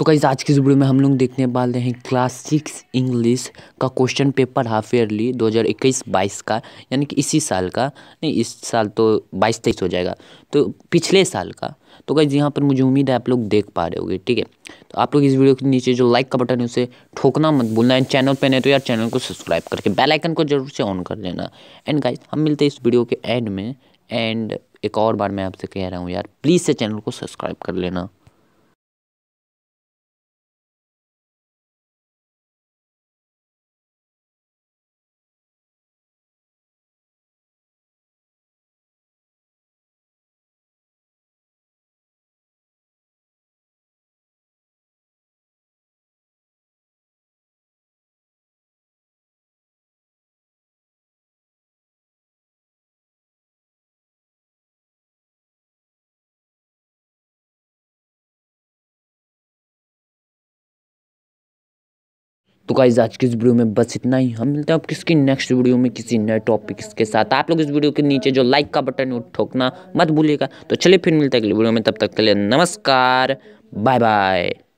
तो कहीं आज की इस वीडियो में हम लोग देखने वाले हैं क्लास सिक्स इंग्लिश का क्वेश्चन पेपर हाफ ईयरली 2021-22 का यानी कि इसी साल का नहीं इस साल तो 22 तेईस हो जाएगा तो पिछले साल का तो गाइज यहाँ पर मुझे उम्मीद है आप लोग देख पा रहे होगे ठीक है तो आप लोग इस वीडियो के नीचे जो लाइक का बटन है उसे ठोकना मत बोलना एंड चैनल पर नहीं तो यार चैनल को सब्सक्राइब करके बेलाइकन को जरूर से ऑन कर लेना एंड गाइज हम मिलते हैं इस वीडियो के एंड में एंड एक और बार मैं आपसे कह रहा हूँ यार प्लीज़ से चैनल को सब्सक्राइब कर लेना तो गाइज आज की इस वीडियो में बस इतना ही हम मिलते हैं आप किसकी नेक्स्ट वीडियो में किसी नए टॉपिक्स के साथ आप लोग इस वीडियो के नीचे जो लाइक का बटन ठोकना मत भूलिएगा तो चलिए फिर मिलते हैं अगली वीडियो में तब तक के लिए नमस्कार बाय बाय